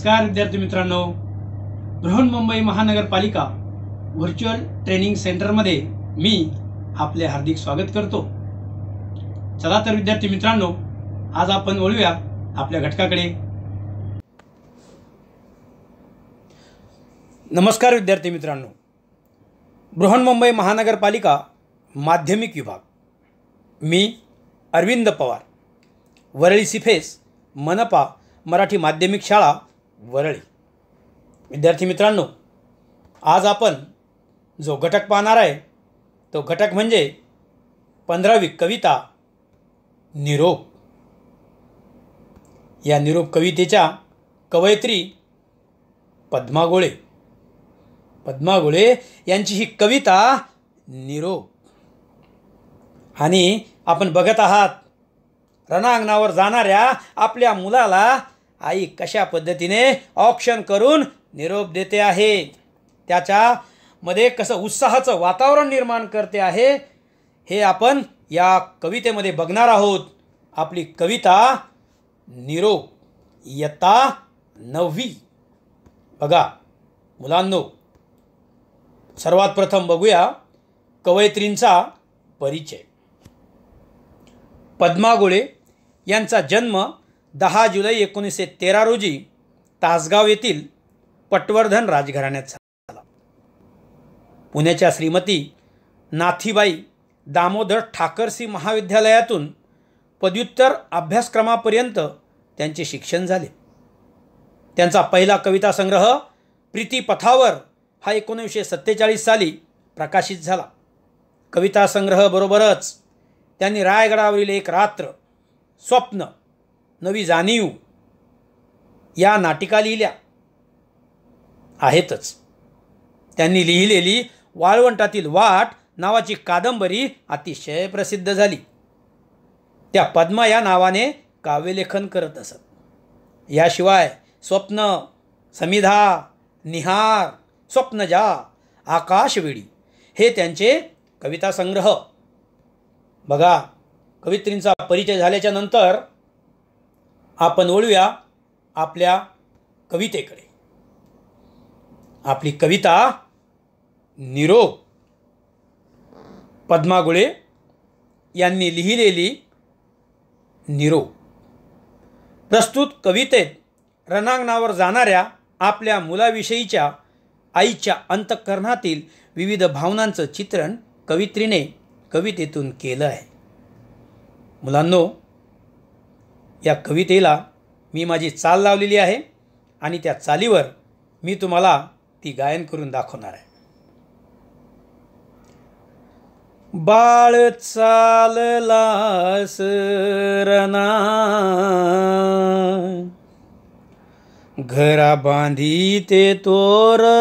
नमस्कार विद्यार्थी मित्रांनो बृहन्मुंबई महानगरपालिका व्हर्च्युअल ट्रेनिंग सेंटरमध्ये मी आपले हार्दिक स्वागत करतो चला तर विद्यार्थी मित्रांनो आज आपण वळूया आपल्या घटकाकडे नमस्कार विद्यार्थी मित्रांनो बृहन्मुंबई महानगरपालिका माध्यमिक विभाग मी अरविंद पवार वरळी सिफेस मनपा मराठी माध्यमिक शाळा वरळी विद्यार्थी मित्रांनो आज आपण जो घटक पाहणार आहे तो घटक म्हणजे पंधरावी कविता निरोप या निरोप कवितेच्या कवयित्री पद्मागोळे पद्मागोळे यांची ही कविता निरोप आणि आपण बघत आहात रणांगणावर जाणाऱ्या आपल्या मुलाला आई कशा पद्धतीने ऑप्शन करून निरोप देते आहे त्याच्यामध्ये कसं उत्साहाचं वातावरण निर्माण करते आहे हे आपण या कवितेमध्ये बघणार आहोत आपली कविता निरोप यता नववी बघा मुलांनो सर्वात प्रथम बघूया कवयित्रींचा परिचय पद्मागुळे यांचा जन्म दहा जुलै एकोणीसशे तेरा रोजी तासगाव येथील पटवर्धन राजघराण्यात झाला पुण्याच्या श्रीमती नाथीबाई दामोदर ठाकरसी महाविद्यालयातून पदव्युत्तर अभ्यासक्रमापर्यंत त्यांचे शिक्षण झाले त्यांचा पहिला कविता संग्रह प्रीतीपथावर हा एकोणीसशे सत्तेचाळीस साली प्रकाशित झाला कविता संग्रह बरोबरच त्यांनी रायगडावरील एक रात्र स्वप्न नवी जाणीव या नाटिका लिहिल्या आहेतच त्यांनी लिहिलेली वाळवंटातील वाट नावाची कादंबरी अतिशय प्रसिद्ध झाली त्या पद्मा या नावाने काव्यलेखन करत असत याशिवाय स्वप्न समिधा निहार स्वप्नजा आकाशवेळी हे त्यांचे कविता संग्रह बघा कवित्रींचा परिचय झाल्याच्या नंतर आपण वळूया आपल्या कवितेकडे आपली कविता निरोप पद्मागुळे यांनी लिहिलेली निरोप प्रस्तुत कवितेत रणांगणावर जाणाऱ्या आपल्या मुलाविषयीच्या आईच्या अंतःकरणातील विविध भावनांचं चित्रण कवित्रीने कवितेतून केलं आहे मुलांनो या कवितेला मी माझी चाल लावलेली आहे आणि त्या चालीवर मी तुम्हाला ती गायन करून दाखवणार आहे बाळ चाललास रना घरा बांधी ते तोरना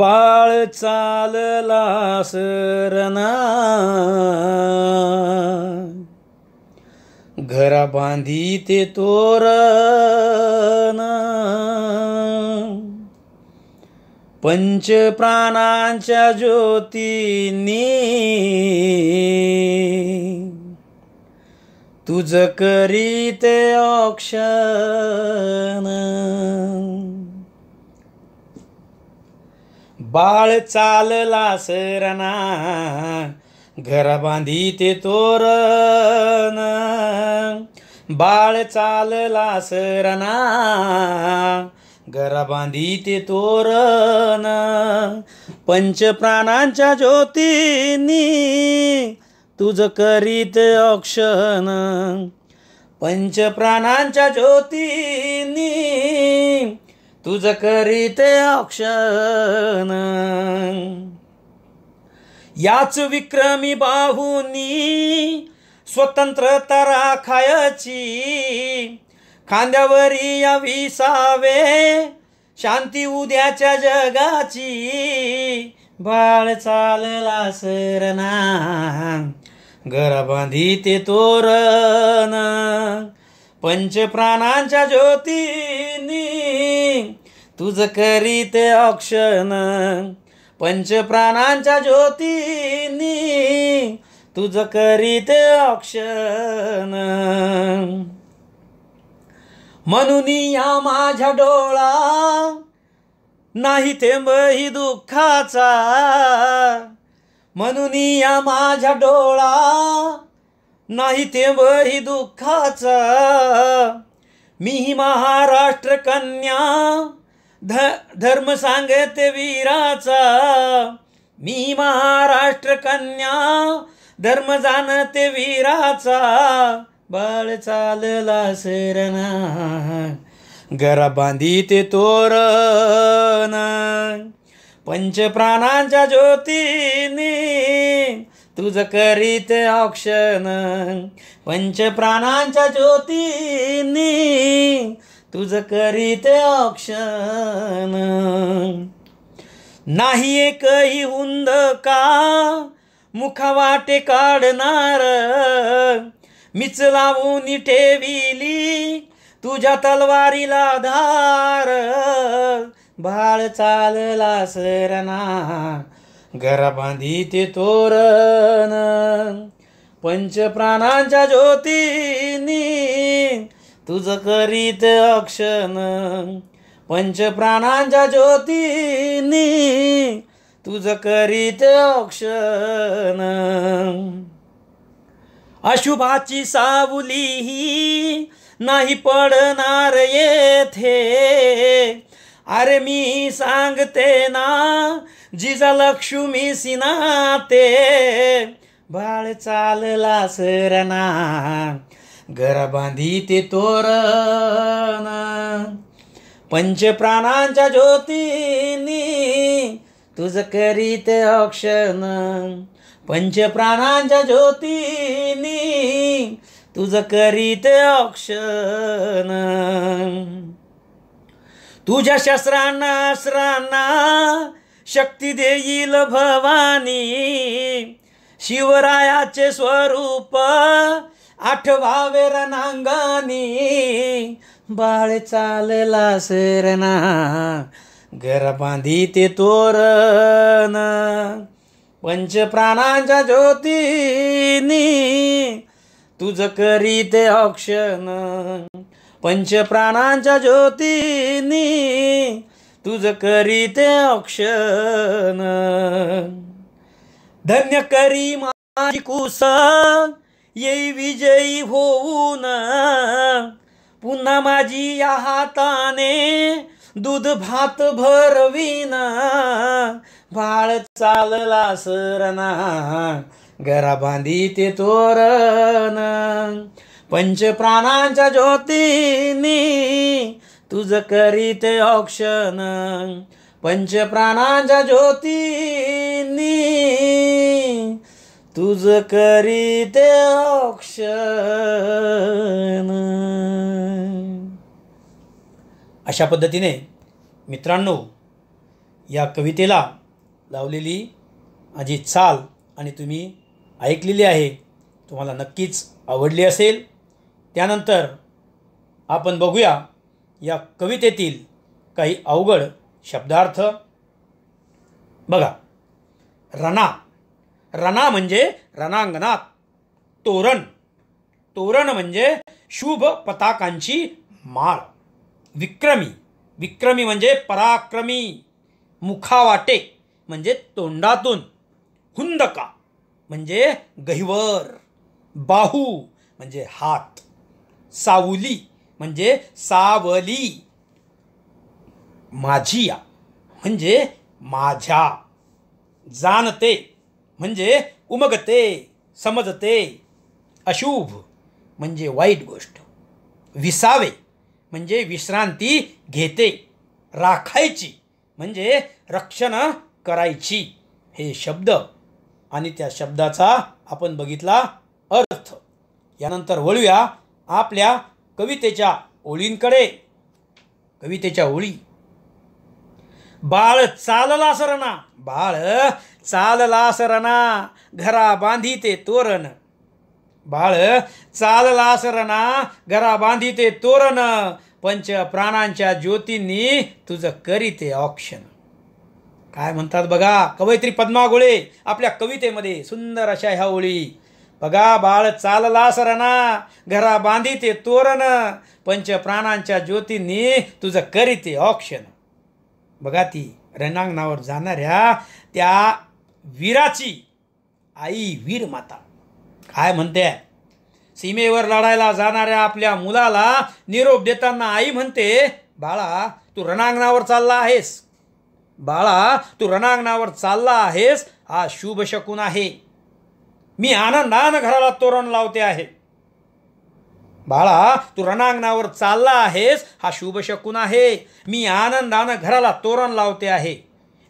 बाळ चालला सरना घरा बांधी ते तोरण पंच प्राणांच्या ज्योतीनी तुझ करीते औक्षण बाळ चालला सरना घरा बांधी ते तोरण बाळ चालला सरना घरा बांधी ते तोरण पंचप्राणांच्या ज्योतीनी तुझ करीत अक्षण पंचप्राणांच्या ज्योतीनी तुझ करीते औक्षण याच विक्रमी स्वतंत्र तारा खायची खांद्यावरी या विसावे शांती उद्याच्या जगाची बाळ चालला सरना घर बांधी ते तोरण पंचप्राणांच्या ज्योतीनी तुझ ते औक्षण पंचप्राणांच्या ज्योतीनी तुझ ते औक्षण म्हणून या माझ्या डोळा नाही थेंबही दुःखाचा म्हणून या माझ्या डोळा नाही थेंबही दुःखाचा मी महाराष्ट्र कन्या ध धर्म सांगते वीराचा मी महाराष्ट्र कन्या धर्म जाणते वीराचा बाळ चालला सरना घरा बांधी ते तोरण पंचप्राणांच्या ज्योतीने तुझं करीत पंच पंचप्राणांच्या ज्योतीने तुझ करीत औक्षण नाही एकही हुंद का वाटे काढणार मिच लावून ठेविली तुझ्या तलवारीला धार बाळ चालला सरना घरा बांधी ते तोरण पंच प्राणांच्या ज्योतीनी तुझं करीत अक्षन, पंच प्राणांच्या ज्योतीनी तुझ करीत अक्षन अशुभाची सावली ही नाही पडणार येथे अरे मी सांगते ना जिजा लक्ष्मी ते, बाळ चालला सरना, घरा बांधी ते तोरण पंचप्राणांच्या ज्योतीनी तुझ करीत अक्षण पंचप्राणांच्या ज्योतीनी तुझ करीत औक्षण तुझ्या शस्त्रांना श्रांना शक्ती देईल भवानी शिवरायाचे स्वरूप आठवावे रनांगानी बाळ चालला सरना घर बांधी ते तोरण पंचप्राणांच्या ज्योतीनी तुझ करी ते औक्षण पंचप्राणांच्या ज्योतीनी तुझ करी ते औक्षण धन्य करी माझी कुस येई विजयी होऊन पुन्हा माझी या हाताने दूध भात भरवीन बाळ चालला सरना घरा बांधी ते तोरण पंच प्राणांच्या ज्योतीनी तुझ ते औक्षण पंच प्राणांच्या ज्योतीनी तुझ करीते औक्षण अशा पद्धतीने मित्रांनो या कवितेला लावलेली माझी चाल आणि तुम्ही ऐकलेली आहे तुम्हाला नक्कीच आवडली असेल त्यानंतर आपण बघूया या कवितेतील काही अवघड शब्दार्थ बघा रणा रणा म्हणजे रणांगणात तोरण तोरण म्हणजे शुभ पताकांची माळ विक्रमी विक्रमी म्हणजे पराक्रमी मुखावाटे म्हणजे तोंडातून हुंदका म्हणजे गहिवर बाहू म्हणजे हात सावली म्हणजे सावली माझिया म्हणजे माझ्या जाणते म्हणजे उमगते समजते अशुभ म्हणजे वाईट गोष्ट विसावे म्हणजे विश्रांती घेते राखायची म्हणजे रक्षण करायची हे शब्द आणि त्या शब्दाचा आपण बघितला अर्थ यानंतर वळूया आपल्या कवितेच्या ओळींकडे कवितेच्या ओळी बाळ चालला सरना बाळ चालला सरना घरा ते तोरण बाळ चालला सरना घरा ते तोरण पंच प्राणांच्या ज्योतींनी तुझं करीते ऑक्शन काय म्हणतात बघा कवयित्री पद्मागुळे आपल्या कवितेमध्ये सुंदर अशा ह्या ओळी बघा बाळ चालला सरना घरा ते तोरण पंच प्राणांच्या ज्योतींनी तुझं करीते ऑप्शन बघा ती रणांगणावर जाणाऱ्या त्या वीराची आई वीर माता काय म्हणते सीमेवर लढायला जाणाऱ्या आपल्या मुलाला निरोप देताना आई म्हणते बाळा तू रणांगणावर चालला आहेस बाळा तू रणांगणावर चालला आहेस हा शुभ शकून आहे मी आनंदानं घराला तोरण लावते आहे बाळा तू रणांगणावर चालला आहेस हा शकून आहे मी आनंदानं घराला तोरण लावते आहे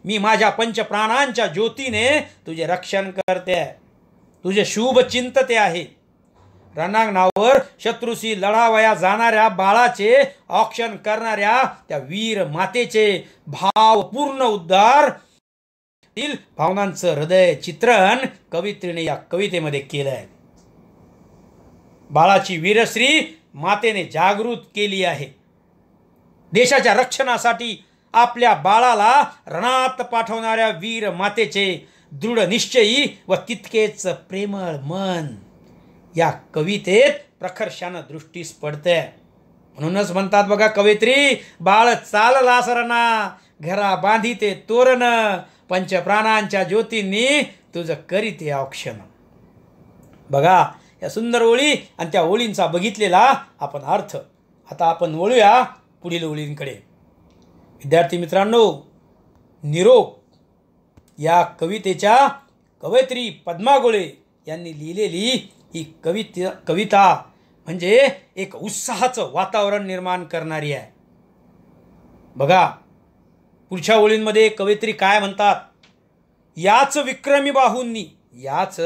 मी माझ्या पंचप्राणांच्या ज्योतीने तुझे रक्षण करते आहे तुझे शुभ चिंतते आहे रणांगणावर शत्रुशी लढावया जाणाऱ्या बाळाचे ऑक्षण करणाऱ्या त्या वीर मातेचे भावपूर्ण उद्धार भावनांचं हृदय चित्रण कवित्रीने या कवितेमध्ये केलं आहे बाळाची वीरश्री मातेने जागृत केली आहे देशाच्या रक्षणासाठी आपल्या बाळाला रणात पाठवणाऱ्या वीर मातेचे दृढ निश्चयी व तितकेच प्रेमळ मन या कवितेत प्रखर्षानं दृष्टीस पडते म्हणूनच म्हणतात बघा कवयित्री बाळ चालला सरना घरा ते तोरण पंचप्राणांच्या ज्योतींनी तुझं करीते औक्षण बघा या सुंदर ओळी आणि त्या ओळींचा बघितलेला आपण अर्थ आता आपण वळूया पुढील ओळींकडे विद्यार्थी मित्रांनो निरोप या कवितेच्या कवयित्री पद्मा गोळे यांनी लिहिलेली ही कविता कविता म्हणजे एक उत्साहाचं वातावरण निर्माण करणारी आहे बघा पुढच्या ओळींमध्ये कवयित्री काय म्हणतात याच विक्रमी बाहूंनी याच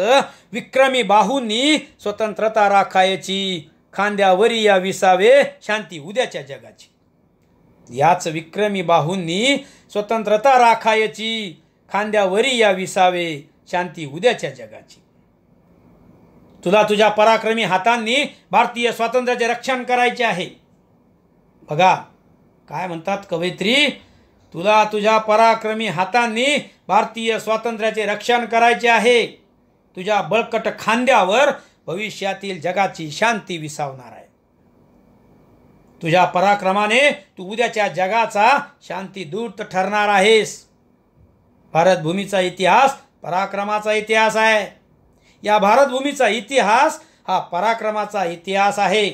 विक्रमी बाहूंनी स्वतंत्रता राखायची खांद्यावरी या विसावे शांती उद्याच्या जगाची याच विक्रमी बाहूंनी स्वतंत्रता राखायची खांद्यावरी या विसावे शांती उद्याच्या जगाची तुला तुझ्या पराक्रमी हातांनी भारतीय स्वातंत्र्याचे रक्षण करायचे आहे बघा काय म्हणतात कवयित्री तुला तुझ्या पराक्रमी हातांनी भारतीय स्वातंत्र्याचे रक्षण करायचे आहे तुझ्या बळकट खांद्यावर भविष्यातील जगाची शांती विसावणार आहे तुझ्या पराक्रमाने तू उद्याच्या जगाचा शांती दूत ठरणार आहेस भारतभूमीचा इतिहास पराक्रमाचा इतिहास आहे या भारतभूमीचा इतिहास हा पराक्रमाचा इतिहास आहे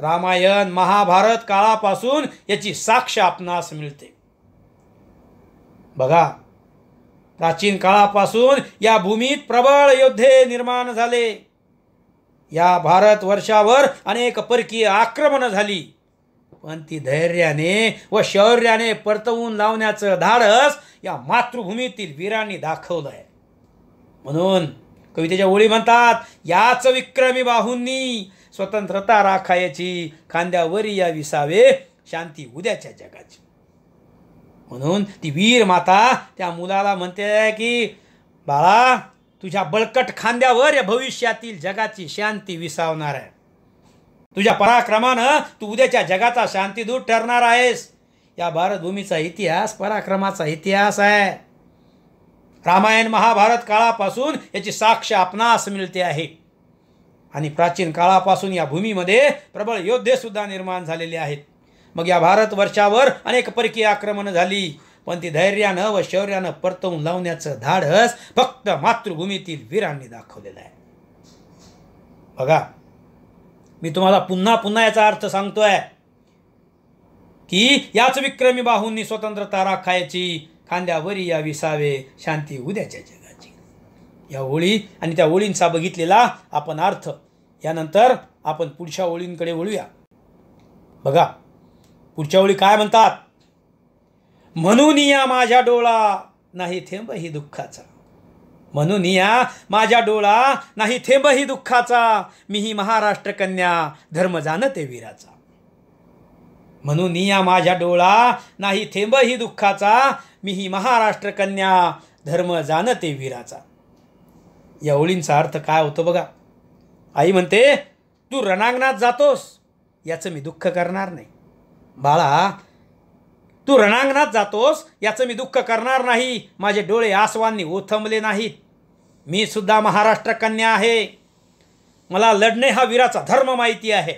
रामायण महाभारत काळापासून याची साक्ष आपणास मिळते बघा प्राचीन काळापासून या भूमीत प्रबळ योद्धे निर्माण झाले या भारत वर्षावर अनेक परकीय आक्रमणं झाली पण ती धैर्याने व शौर्याने परतवून लावण्याचं धाडस या मातृभूमीतील वीरांनी दाखवलं आहे म्हणून कवितेच्या ओळी म्हणतात याच विक्रमी बाहूंनी स्वतंत्रता राखायची खांद्यावरी या विसावे शांती उद्याच्या जगाची म्हणून ती वीर माता त्या मुलाला म्हणते की बाळा तुझ्या बळकट खांद्यावर या भविष्यातील जगाची शांती विसावणार आहे तुझ्या पराक्रमानं तू उद्याच्या जगाचा शांतीदूत ठरणार आहेस या भारतभूमीचा इतिहास पराक्रमाचा इतिहास आहे रामायण महाभारत काळापासून याची साक्ष आपणास मिळते आहे आणि प्राचीन काळापासून या भूमीमध्ये प्रबळ योद्धेसुद्धा निर्माण झालेले आहेत मग या भारत वर्षावर अनेक परकीय आक्रमणं झाली पण ती धैर्यानं व शौर्यानं परतवून लावण्याचं धाडस फक्त मातृभूमीतील वीरांनी दाखवलेलं आहे बघा मी तुम्हाला पुन्हा पुन्हा याचा अर्थ सांगतोय की याच विक्रमी बाहूंनी स्वतंत्रता राखायची खांद्यावरी या विसावे शांती उद्याच्या जगाची या ओळी आणि त्या ओळींचा बघितलेला आपण अर्थ यानंतर आपण पुढच्या ओळींकडे वळूया बघा पुढच्या ओळी काय म्हणतात म्हणून या माझ्या डोळा नाही थेंब ही दुःखाचा म्हणून या माझ्या डोळा नाही थेंब ही दुःखाचा मी ही महाराष्ट्र कन्या धर्म जाणते वीराचा म्हणून या माझ्या डोळा नाही थेंब ही दुःखाचा मी ही महाराष्ट्र कन्या धर्म जाणते वीराचा या ओळींचा अर्थ काय होतो बघा आई म्हणते तू रणांगणात जातोस याचं मी दुःख करणार नाही बाळा तू रणांगणात जातोस याचं मी दुःख करणार नाही माझे डोळे आसवांनी ओथंबले नाहीत मी सुद्धा महाराष्ट्र कन्या आहे मला लढणे हा वीराचा धर्म माहिती आहे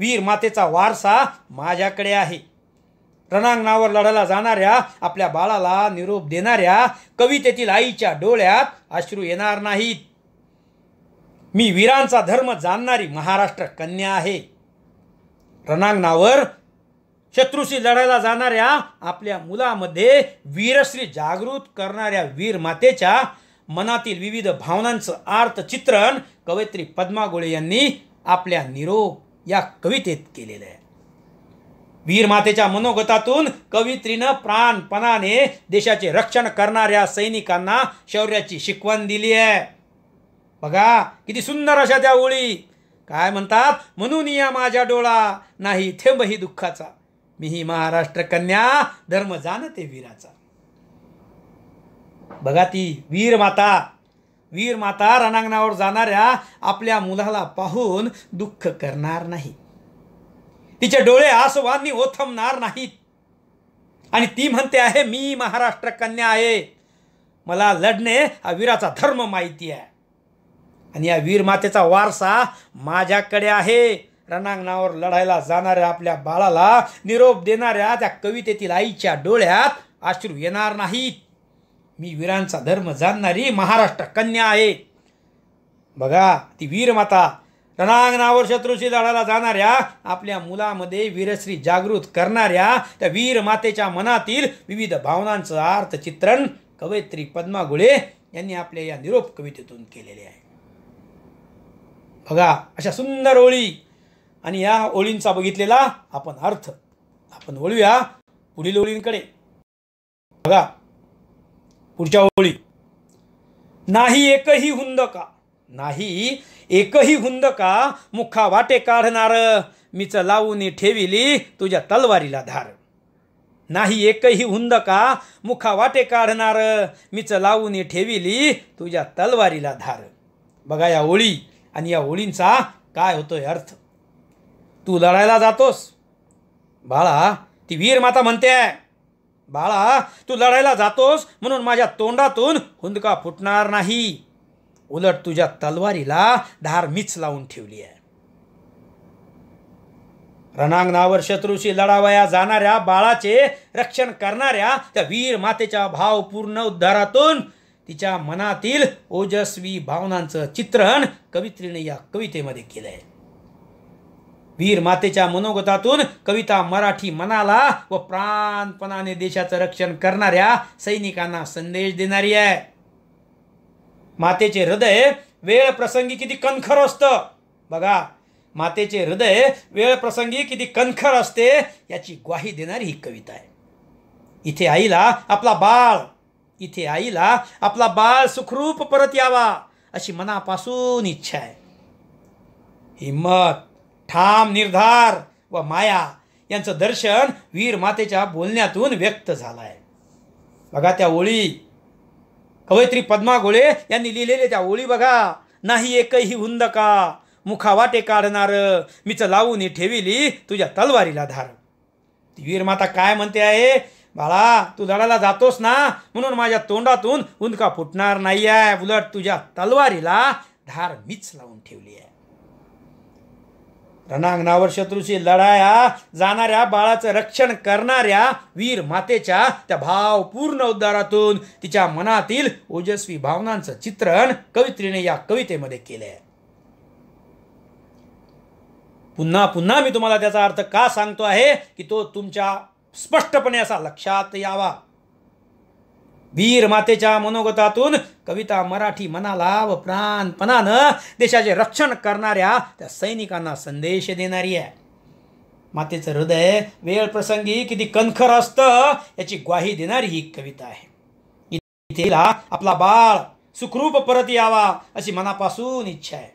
वीर मातेचा वारसा माझ्याकडे आहे रणांगणावर लढायला जाणाऱ्या आपल्या बाळाला निरोप देणाऱ्या कवितेतील आईच्या डोळ्यात अश्रू येणार नाहीत मी वीरांचा धर्म जाणणारी महाराष्ट्र कन्या आहे रणांगणावर शत्रूशी लढायला जाणाऱ्या आपल्या मुलामध्ये वीरश्री जागृत करणाऱ्या वीर मातेच्या मनातील विविध भावनांचं आर्त चित्रण कवयित्री पद्मा यांनी आपल्या निरोप या कवितेत केलेलं आहे वीर मातेच्या मनोगतातून कवित्रीनं प्राणपणाने देशाचे रक्षण करणाऱ्या सैनिकांना शौर्याची शिकवण दिली आहे बघा किती सुंदर अशा त्या ओळी काय म्हणतात म्हणून या माझ्या डोळा नाही थेंबही दुःखाचा मी ही महाराष्ट्र कन्या धर्म जाणते वीराचा बघा ती वीर माता वीर माता रणांगणावर जाणाऱ्या आपल्या मुलाला पाहून दुःख करणार नाही तिचे डोळे आसवांनी ओथमणार नाहीत आणि ती म्हणते आहे मी महाराष्ट्र कन्या आहे मला लढणे हा वीराचा धर्म माहिती आहे आणि या वीर मातेचा वारसा माझ्याकडे आहे रणांगणावर लढायला जाणाऱ्या आपल्या बाळाला निरोप देणाऱ्या त्या कवितेतील आईच्या डोळ्यात अश्रू येणार नाहीत मी वीरांचा धर्म जाणणारी महाराष्ट्र कन्या आहे बघा ती वीरमाता रणांगणावर शत्रूशी लढायला जाणाऱ्या आपल्या मुलामध्ये वीरश्री जागृत करणाऱ्या त्या वीरमातेच्या मनातील विविध भावनांचं चित्रण कवयित्री पद्मा गुळे यांनी आपल्या या निरोप कवितेतून केलेले आहे बघा अशा सुंदर ओळी आणि या ओळींचा बघितलेला आपण अर्थ आपण वळूया पुढील ओळींकडे बघा पुढच्या ओळी नाही एकही हुंद का नाही एकही हुंद का मुखा वाटे काढणार मीच लावून ठेविली तुझ्या तलवारीला धार नाही एकही हुंद का मुखा वाटे काढणार मीच लावून ठेविली तुझ्या तलवारीला धार बघा या ओळी आणि या ओळींचा काय होतोय अर्थ तू लढायला जातोस बाळा ती वीर माता म्हणते आहे बाळा तू लढायला जातोस म्हणून माझ्या तोंडातून हुंदका फुटणार नाही उलट तुझ्या तलवारीला धार मीच लावून ठेवली आहे रणांगणावर शत्रूशी लढावया जाणाऱ्या बाळाचे रक्षण करणाऱ्या त्या वीर मातेच्या भावपूर्ण उद्धारातून तिच्या मनातील ओजस्वी भावनांचं चित्रण कवित्रीने या कवितेमध्ये केलं आहे वीर मातेच्या मनोगतातून कविता मराठी मनाला व प्राणपणाने देशाचं रक्षण करणाऱ्या सैनिकांना संदेश देणारी आहे मातेचे हृदय वेळ प्रसंगी किती कणखर असतं बघा मातेचे हृदय वेळ प्रसंगी किती कणखर असते याची ग्वाही देणारी ही कविता आहे इथे आईला आपला बाळ इथे आईला आपला बाळ सुखरूप परत यावा अशी मनापासून इच्छा आहे हिम्मत ठाम निर्धार व माया यांचं दर्शन वीर मातेच्या बोलण्यातून व्यक्त झालं आहे बघा त्या ओळी कवयित्री पद्मा गोळे यांनी लिहिलेले त्या ओळी बघा नाही एकही हुंद का वाटे काढणार मीच लावून ठेविली तुझ्या तलवारीला धार ती वीरमाता काय म्हणते आहे बाळा तू लढायला जातोस ना म्हणून माझ्या तोंडातून उंदका फुटणार नाही आहे उलट तुझ्या तलवारीला धार मीच लावून ठेवली आहे रणांगणावर शत्रूशी लढाया जाणाऱ्या बाळाचं रक्षण करणाऱ्या वीर मातेच्या त्या भावपूर्ण उद्धारातून तिच्या मनातील ओजस्वी भावनांचं चित्रण कवित्रीने या कवितेमध्ये केलंय पुन्हा पुन्हा मी तुम्हाला त्याचा अर्थ का सांगतो आहे की तो तुमच्या स्पष्टपणे असा लक्षात यावा वीर मातेच्या मनोगतातून कविता मराठी मनाला व प्राणपणानं देशाचे रक्षण करणाऱ्या त्या सैनिकांना संदेश देणारी आहे मातेचं हृदय वेळ प्रसंगी किती कणखर असतं याची ग्वाही देणारी ही कविता आहे तिला आपला बाळ सुखरूप परत यावा अशी मनापासून इच्छा आहे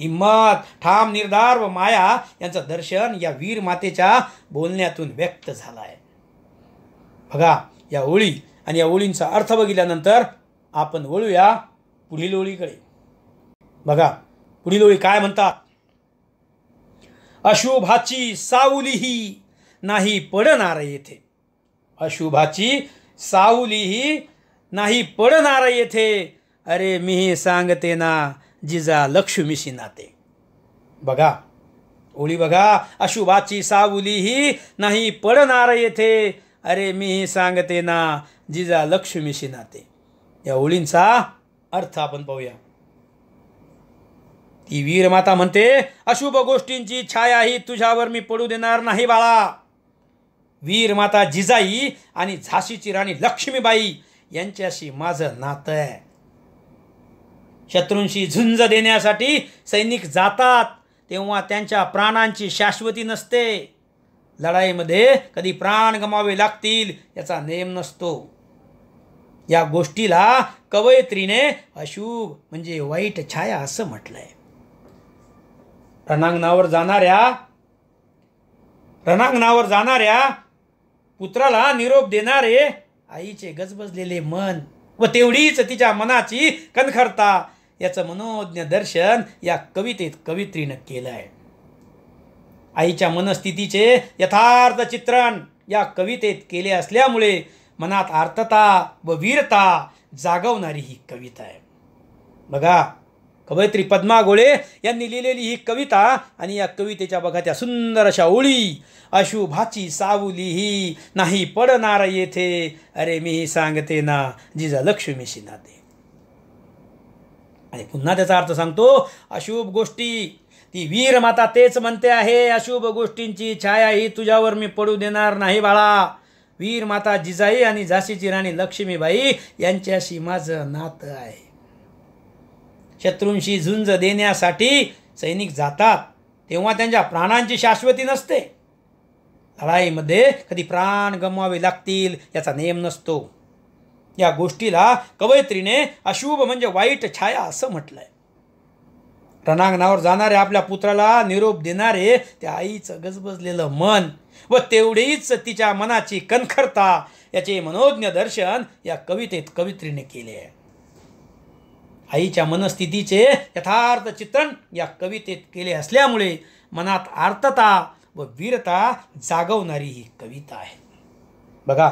हिम्मत ठाम निर्धार व माया यांचं दर्शन या वीर मातेच्या बोलण्यातून व्यक्त झालं आहे बघा या ओळी आणि या ओळींचा अर्थ बघितल्यानंतर आपण वळूया पुढील ओळीकडे बघा पुढील ओळी काय म्हणतात अशुभाची सावलीही नाही पडणार येथे अशुभाची सावलीही नाही पडणार येथे अरे मी सांगते ना जिजा लक्ष्मीशी नाते बघा ओळी बघा अशुभाची सावलीही नाही पडणार येथे अरे मी सांगते ना जिजा लक्ष्मीशी नाते या ओळींचा अर्थ आपण पाहूया ती वीरमाता म्हणते अशुभ गोष्टींची छाया ही तुझ्यावर मी पडू देणार नाही बाळा वीरमाता जिजाई आणि झाशीची राणी लक्ष्मीबाई यांच्याशी माझं नातं आहे शत्रूंशी झुंज देण्यासाठी सैनिक जातात तेव्हा त्यांच्या प्राणांची शाश्वती नसते लढाईमध्ये कधी प्राण गमावे लागतील याचा नेम नसतो या गोष्टीला कवयित्रीने अशुभ म्हणजे वाईट छाया असं म्हटलंय रणांगणावर जाणाऱ्या रणांगणावर जाणाऱ्या पुत्राला निरोप देणारे आईचे गजबजलेले मन व तेवढीच तिच्या मनाची कणखरता याचं मनोज्ञ दर्शन या कवितेत कवित्रीनं केलं आहे आईच्या मनस्थितीचे यथार्थ चित्रण या कवितेत केले असल्यामुळे मनात आर्तता व वीरता जागवणारी ही कविता आहे बघा कवयत्री पद्मा गोळे यांनी लिहिलेली ही कविता आणि या कवितेच्या बघा त्या सुंदर अशा ओळी अशुभाची सावली ही नाही पडणार येथे अरे मी सांगते ना जिजा लक्ष्मीशी नाते आणि पुन्हा त्याचा अर्थ सांगतो अशुभ गोष्टी ती वीर माता तेच म्हणते आहे अशुभ गोष्टींची छाया ही तुझ्यावर मी पडू देणार नाही बाळा वीर माता जिजाई आणि झाशीची राणी लक्ष्मीबाई यांच्याशी माझं नातं आहे शत्रूंशी झुंज देण्यासाठी सैनिक जातात तेव्हा त्यांच्या प्राणांची शाश्वती नसते लढाईमध्ये कधी प्राण गमवावे लागतील याचा नेम नसतो या गोष्टीला कवयत्रीने अशुभ म्हणजे वाईट छाया असं म्हटलंय रणांगणावर जाणाऱ्या आपल्या पुत्राला निरोप देणारे त्या आईचं गजबजलेलं मन व तेवढीच तिच्या मनाची कणखरता याचे मनोज्ञ दर्शन या कवितेत कवित्रीने केले आहे आईच्या मनस्थितीचे यथार्थ चित्रण या कवितेत केले असल्यामुळे मनात आर्तता व वीरता जागवणारी ही कविता आहे बघा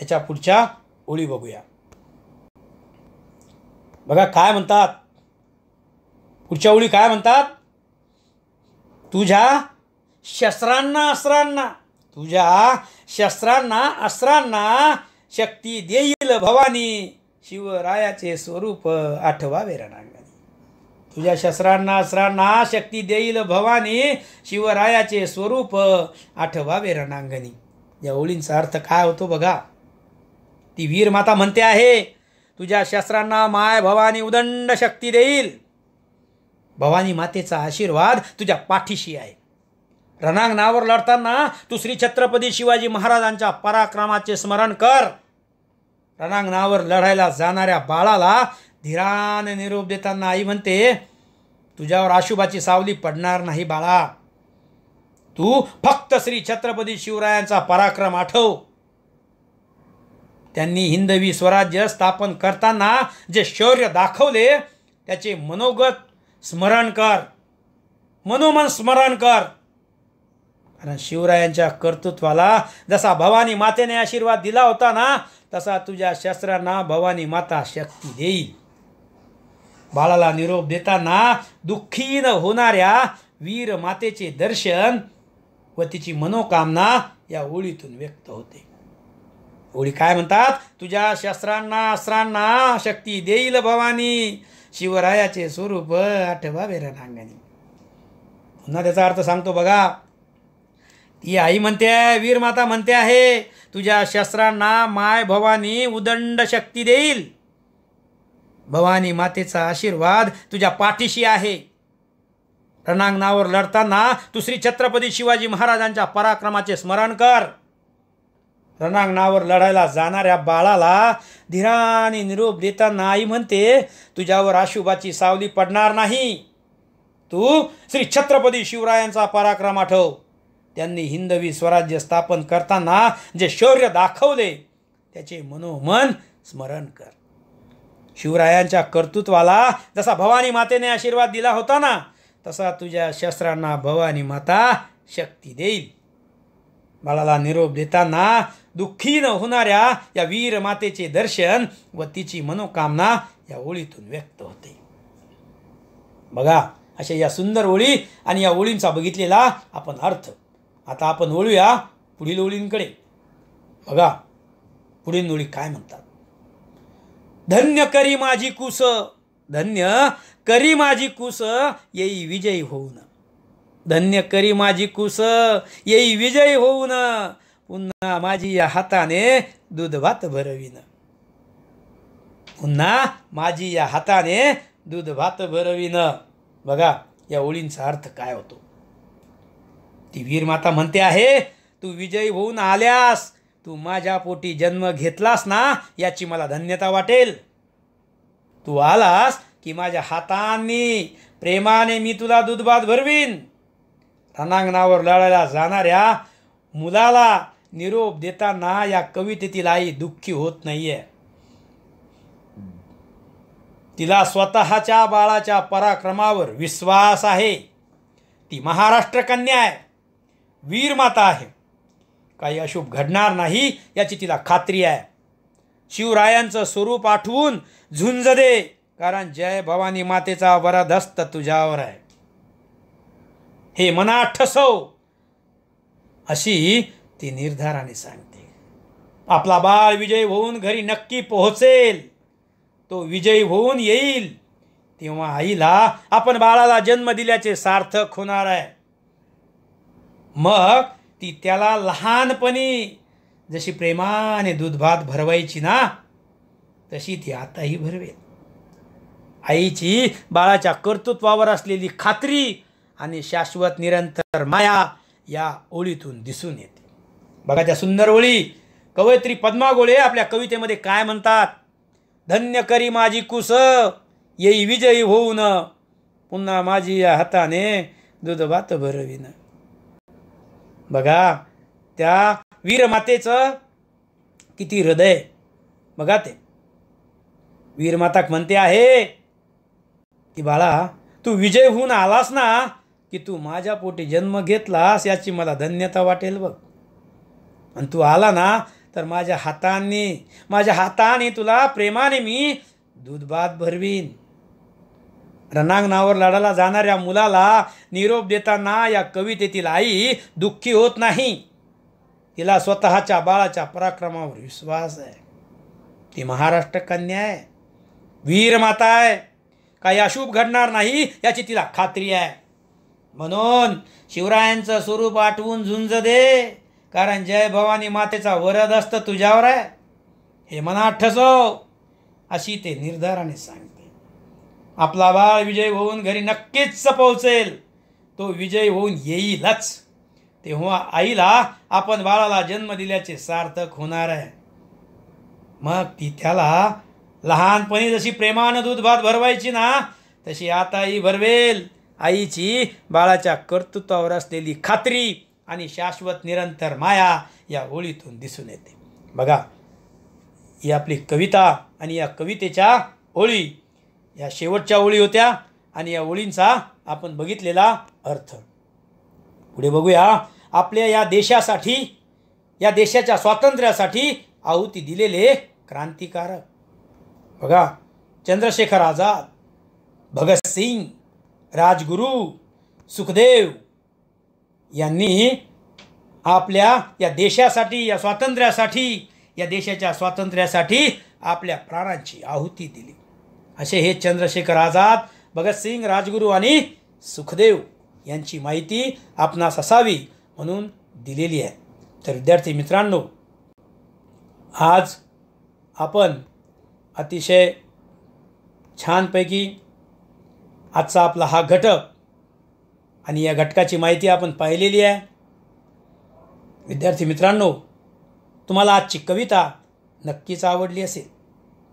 याच्या पुढच्या ओळी बघूया बघा काय म्हणतात पुढच्या ओळी काय म्हणतात तुझ्या शस्त्रांना अस्त्रांना तुझ्या शस्त्रांना अस्त्रांना शक्ती देईल भवानी शिवरायाचे स्वरूप आठवा रणांगणी तुझ्या शस्त्रांना अस्त्रांना शक्ती देईल भवानी शिवरायाचे स्वरूप आठवा वेरणांगणी या ओळींचा अर्थ काय होतो बघा ती वीर माता म्हणते आहे तुझ्या शस्त्रांना माय भवानी उदंड शक्ती देईल भवानी मातेचा आशीर्वाद तुझ्या पाठीशी आहे रणांगणावर लढताना तू श्री छत्रपती शिवाजी महाराजांच्या पराक्रमाचे स्मरण कर रणांगणावर लढायला जाणाऱ्या बाळाला धीराने निरोप देताना आई म्हणते तुझ्यावर आशुबाची सावली पडणार नाही बाळा तू फक्त श्री छत्रपती शिवरायांचा पराक्रम आठव त्यांनी हिंदवी स्वराज्य स्थापन करताना जे शौर्य दाखवले त्याचे मनोगत स्मरण कर मनोमन स्मरण कर कारण शिवरायांच्या कर्तृत्वाला जसा भवानी मातेने आशीर्वाद दिला होता ना तसा तुझ्या शस्त्रांना भवानी माता शक्ती देईल बाळाला निरोप देताना दुःखी न होणाऱ्या वीर मातेचे दर्शन व तिची मनोकामना या ओळीतून व्यक्त होते ओळी काय म्हणतात तुझ्या शस्त्रांना अस्त्रांना शक्ती देईल भवानी शिवरायाचे स्वरूप आठवावे रणांगणी पुन्हा त्याचा अर्थ सांगतो बघा ती आई म्हणते वीर माता म्हणते आहे तुझ्या शस्त्रांना माय भवानी उदंड शक्ती देईल भवानी मातेचा आशीर्वाद तुझ्या पाठीशी आहे रणांगणावर लढताना तू श्री छत्रपती शिवाजी महाराजांच्या पराक्रमाचे स्मरण कर रणांगणावर लढायला जाणाऱ्या बाळाला धीराने निरोप देताना आई म्हणते तुझ्यावर अशुभाची सावली पडणार नाही तू श्री छत्रपती शिवरायांचा पराक्रम आठव त्यांनी हिंदवी स्वराज्य स्थापन करताना जे शौर्य दाखवले त्याचे मनोमन स्मरण कर शिवरायांच्या कर्तृत्वाला जसा भवानी मातेने आशीर्वाद दिला होता ना तसा तुझ्या शस्त्रांना भवानी माता शक्ती देईल बाळाला निरोप देताना दुःखी न होणाऱ्या या वीर मातेचे दर्शन व तिची मनोकामना या ओळीतून व्यक्त होते बघा अशा या सुंदर ओळी आणि या ओळींचा बघितलेला आपण अर्थ आता आपण ओळूया पुढील ओळींकडे बघा पुढील ओळी काय म्हणतात धन्य करी माझी कुस धन्य करी माझी कुस येई विजयी होऊन धन्य करी माझी कुस येई विजयी होऊन पुन्हा माझी या हाताने दूध भात भरविन पुन्हा माझी या हाताने दूध भात भरविन बघा या ओळींचा अर्थ काय होतो ती वीर माता म्हणते आहे तू विजयी होऊन आल्यास तू माझ्या पोटी जन्म घेतलास ना याची मला धन्यता वाटेल तू आलास की माझ्या हातांनी प्रेमाने मी तुला भात भरवीन रणांगणावर लढायला जाणाऱ्या मुलाला निरोप देताना या कवितेतील आई दुःखी होत नाहीये तिला स्वतःच्या बाळाच्या पराक्रमावर विश्वास आहे ती महाराष्ट्र कन्या आहे वीरमाता आहे काही अशुभ घडणार नाही याची तिला खात्री आहे शिवरायांचं स्वरूप आठवून झुंज दे कारण जय भवानी मातेचा वरदस्त तुझ्यावर आहे हे मना ठसव अशी ती निर्धाराने सांगते आपला बाळ विजय होऊन घरी नक्की पोहोचेल तो विजयी होऊन येईल तेव्हा आईला आपण बाळाला जन्म दिल्याचे सार्थक होणार आहे मग ती त्याला लहानपणी जशी प्रेमाने दूधभात भरवायची ना तशी ती आताही भरवेल आईची बाळाच्या कर्तृत्वावर असलेली खात्री आणि शाश्वत निरंतर माया या ओळीतून दिसून येते बघा त्या सुंदर ओळी कवयत्री पद्मा गोळे आपल्या कवितेमध्ये काय म्हणतात धन्य करी माझी कुस येई विजयी होऊन पुन्हा माझी या हाताने दूध भात भरविन बघा त्या वीरमातेचं किती हृदय बघा ते वीरमाताक म्हणते आहे की बाळा तू विजय होऊन आलास ना की तू माझ्या पोटी जन्म घेतलास याची मला धन्यता वाटेल बघ आणि तू आला ना तर माझ्या हातांनी माझ्या हाताने तुला प्रेमाने मी दूध भात भरवीन रणांगणावर लढायला जाणाऱ्या मुलाला निरोप देताना या कवितेतील आई दुःखी होत नाही तिला स्वतःच्या बाळाच्या पराक्रमावर विश्वास आहे ती महाराष्ट्र कन्या आहे वीर माता आहे काही अशुभ घडणार नाही याची तिला खात्री आहे म्हणून शिवरायांचं स्वरूप आठवून झुंज दे कारण जय भवानी मातेचा वरद असतं तुझ्यावर आहे हे मनात ठसो अशी ते निर्धाराने सांगते आपला बाळ विजय होऊन घरी नक्कीच पोहोचेल तो विजय होऊन येईलच तेव्हा आईला आपण बाळाला जन्म दिल्याचे सार्थक होणार आहे मग ती त्याला लहानपणी जशी प्रेमानं दूध भात भरवायची ना तशी आता आई भरवेल आईची बाळाच्या कर्तृत्वावर असलेली खात्री आणि शाश्वत निरंतर माया या ओळीतून दिसून येते बघा ही आपली कविता आणि या कवितेच्या ओळी या शेवटच्या ओळी होत्या आणि या ओळींचा आपण बघितलेला अर्थ पुढे बघूया आपल्या या देशासाठी या देशाच्या स्वातंत्र्यासाठी आहुती दिलेले क्रांतिकारक बघा चंद्रशेखर आझाद भगतसिंग राजगुरू सुखदेव यांनी आपल्या या देशासाठी या स्वातंत्र्यासाठी या देशाच्या स्वातंत्र्यासाठी आपल्या प्राणांची आहुती दिली असे हे चंद्रशेखर आझाद भगतसिंग राजगुरू आणि सुखदेव यांची माहिती आपणास असावी म्हणून दिलेली आहे तर विद्यार्थी मित्रांनो आज आपण अतिशय छानपैकी आजचा आपला हा घटक आणि या घटकाची माहिती आपण पाहिलेली आहे विद्यार्थी मित्रांनो तुम्हाला आजची कविता नक्कीच आवडली असेल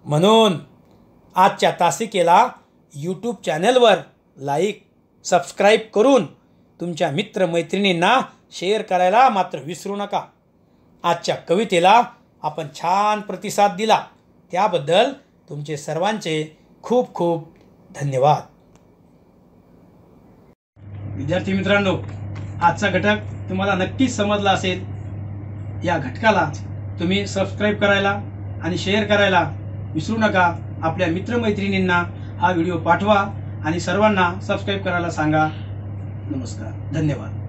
म्हणून आजच्या तासिकेला यूट्यूब चॅनलवर लाईक सबस्क्राईब करून तुमच्या मित्रमैत्रिणींना शेअर करायला मात्र विसरू नका आजच्या कवितेला आपण छान प्रतिसाद दिला त्याबद्दल तुमचे सर्वांचे खूप खूप धन्यवाद विद्यार्थी मित्रांनो आजचा घटक तुम्हाला नक्कीच समजला असेल या घटकाला तुम्ही सबस्क्राईब करायला आणि शेअर करायला विसरू नका आपल्या मित्रमैत्रिणींना हा व्हिडिओ पाठवा आणि सर्वांना सबस्क्राईब करायला सांगा नमस्कार धन्यवाद